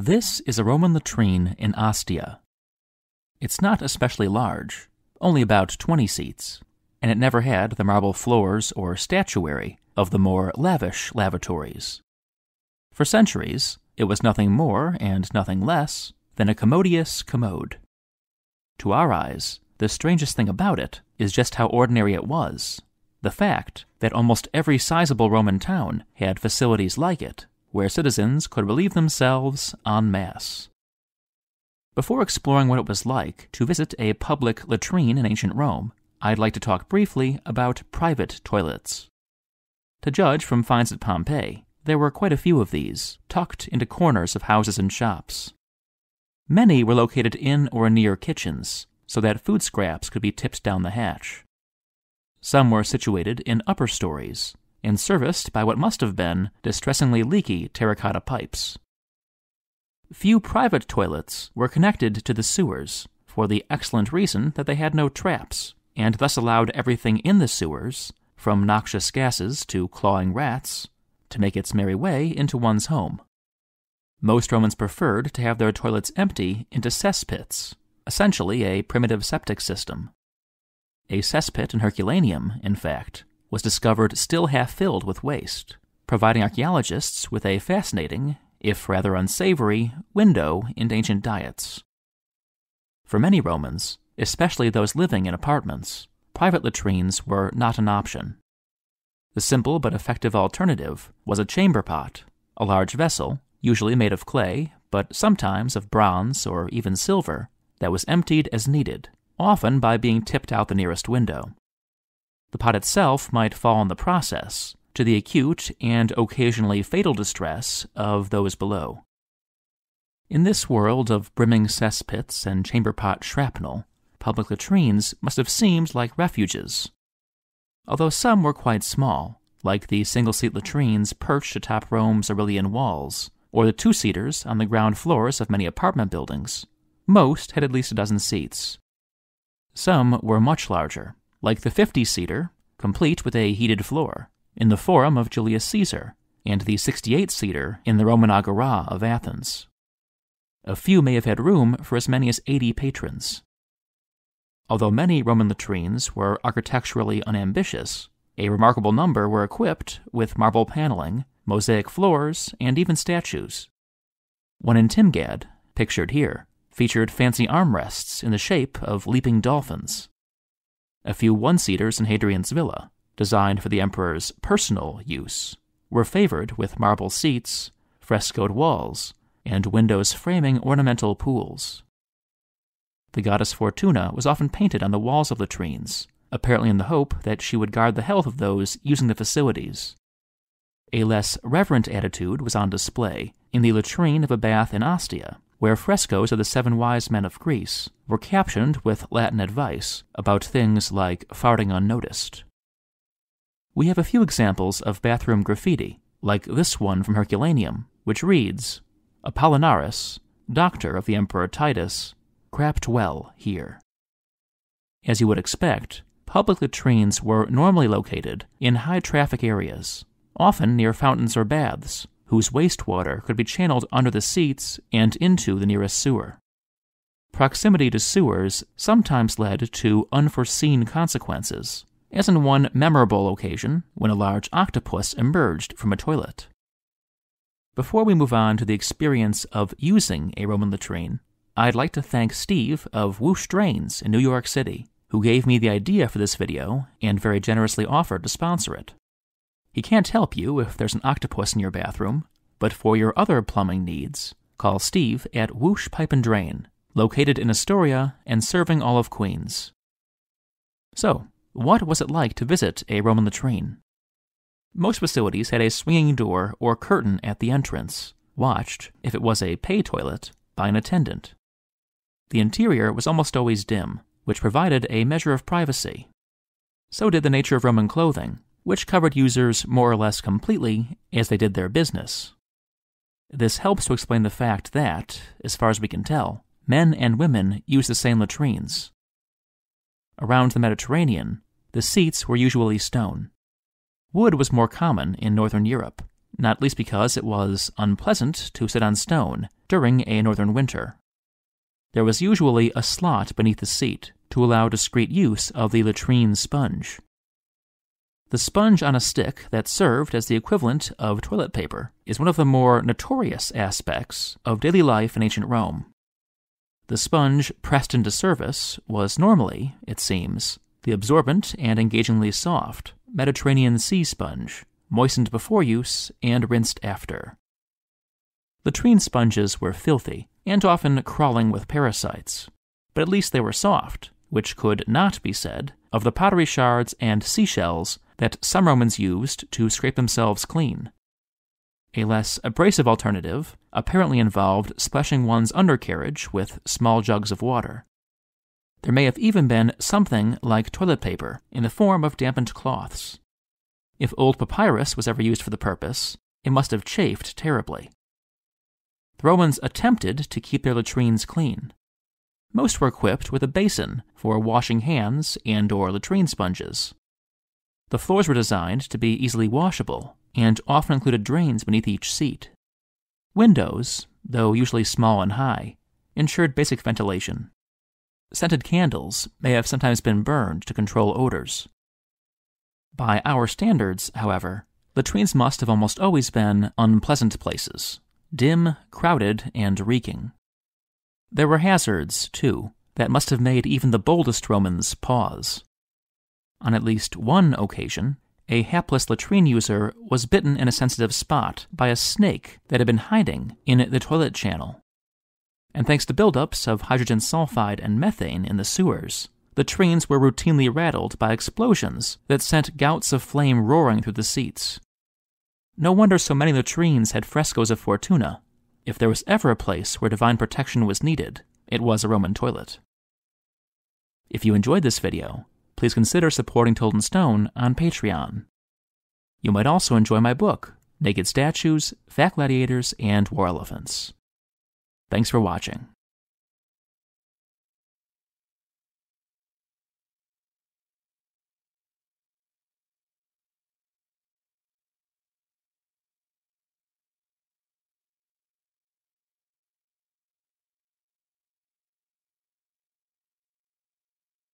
This is a Roman latrine in Ostia. It's not especially large, only about 20 seats, and it never had the marble floors or statuary of the more lavish lavatories. For centuries, it was nothing more and nothing less than a commodious commode. To our eyes, the strangest thing about it is just how ordinary it was. The fact that almost every sizable Roman town had facilities like it where citizens could relieve themselves en masse. Before exploring what it was like to visit a public latrine in ancient Rome, I'd like to talk briefly about private toilets. To judge from finds at Pompeii, there were quite a few of these, tucked into corners of houses and shops. Many were located in or near kitchens, so that food scraps could be tipped down the hatch. Some were situated in upper stories, and serviced by what must have been distressingly leaky terracotta pipes. Few private toilets were connected to the sewers for the excellent reason that they had no traps and thus allowed everything in the sewers, from noxious gases to clawing rats, to make its merry way into one's home. Most Romans preferred to have their toilets empty into cesspits, essentially a primitive septic system. A cesspit in Herculaneum, in fact, was discovered still half filled with waste, providing archaeologists with a fascinating, if rather unsavory, window into ancient diets. For many Romans, especially those living in apartments, private latrines were not an option. The simple but effective alternative was a chamber pot, a large vessel, usually made of clay, but sometimes of bronze or even silver, that was emptied as needed, often by being tipped out the nearest window. The pot itself might fall in the process to the acute and occasionally fatal distress of those below. In this world of brimming cesspits and chamber pot shrapnel, public latrines must have seemed like refuges. Although some were quite small, like the single seat latrines perched atop Rome's Aurelian walls, or the two seaters on the ground floors of many apartment buildings, most had at least a dozen seats. Some were much larger, like the 50 seater, complete with a heated floor, in the Forum of Julius Caesar, and the 68 seater in the Roman Agora of Athens. A few may have had room for as many as 80 patrons. Although many Roman latrines were architecturally unambitious, a remarkable number were equipped with marble paneling, mosaic floors, and even statues. One in Timgad, pictured here, featured fancy armrests in the shape of leaping dolphins. A few one seaters in Hadrian's villa, designed for the emperor's personal use, were favored with marble seats, frescoed walls, and windows framing ornamental pools. The goddess Fortuna was often painted on the walls of latrines, apparently in the hope that she would guard the health of those using the facilities. A less reverent attitude was on display in the latrine of a bath in Ostia, where frescoes of the seven wise men of Greece were captioned with Latin advice about things like farting unnoticed. We have a few examples of bathroom graffiti, like this one from Herculaneum, which reads Apollinaris, doctor of the Emperor Titus, crapped well here. As you would expect, public latrines were normally located in high traffic areas, often near fountains or baths, whose wastewater could be channeled under the seats and into the nearest sewer. Proximity to sewers sometimes led to unforeseen consequences, as in one memorable occasion when a large octopus emerged from a toilet. Before we move on to the experience of using a Roman latrine, I'd like to thank Steve of Whoosh Drains in New York City, who gave me the idea for this video and very generously offered to sponsor it. He can't help you if there's an octopus in your bathroom, but for your other plumbing needs, call Steve at Whoosh Pipe and Drain, located in Astoria and serving all of Queens. So, what was it like to visit a Roman latrine? Most facilities had a swinging door or curtain at the entrance, watched, if it was a pay toilet, by an attendant. The interior was almost always dim, which provided a measure of privacy. So did the nature of Roman clothing, which covered users more or less completely as they did their business. This helps to explain the fact that, as far as we can tell, men and women used the same latrines. Around the Mediterranean, the seats were usually stone. Wood was more common in Northern Europe, not least because it was unpleasant to sit on stone during a northern winter. There was usually a slot beneath the seat to allow discreet use of the latrine sponge. The sponge on a stick that served as the equivalent of toilet paper is one of the more notorious aspects of daily life in ancient Rome. The sponge pressed into service was normally, it seems, the absorbent and engagingly soft Mediterranean sea sponge, moistened before use and rinsed after. Latrine sponges were filthy and often crawling with parasites, but at least they were soft, which could not be said of the pottery shards and seashells that some Romans used to scrape themselves clean. A less abrasive alternative apparently involved splashing one's undercarriage with small jugs of water. There may have even been something like toilet paper in the form of dampened cloths. If old papyrus was ever used for the purpose, it must have chafed terribly. The Romans attempted to keep their latrines clean. Most were equipped with a basin for washing hands and or latrine sponges. The floors were designed to be easily washable and often included drains beneath each seat. Windows, though usually small and high, ensured basic ventilation. Scented candles may have sometimes been burned to control odors. By our standards, however, latrines must have almost always been unpleasant places, dim, crowded, and reeking. There were hazards, too, that must have made even the boldest Romans pause. On at least one occasion, a hapless latrine user was bitten in a sensitive spot by a snake that had been hiding in the toilet channel. And thanks to buildups of hydrogen sulfide and methane in the sewers, latrines were routinely rattled by explosions that sent gouts of flame roaring through the seats. No wonder so many latrines had frescoes of Fortuna. If there was ever a place where divine protection was needed, it was a Roman toilet. If you enjoyed this video, please consider supporting Tilden Stone on Patreon. You might also enjoy my book, Naked Statues, Fat Gladiators, and War Elephants. Thanks for watching.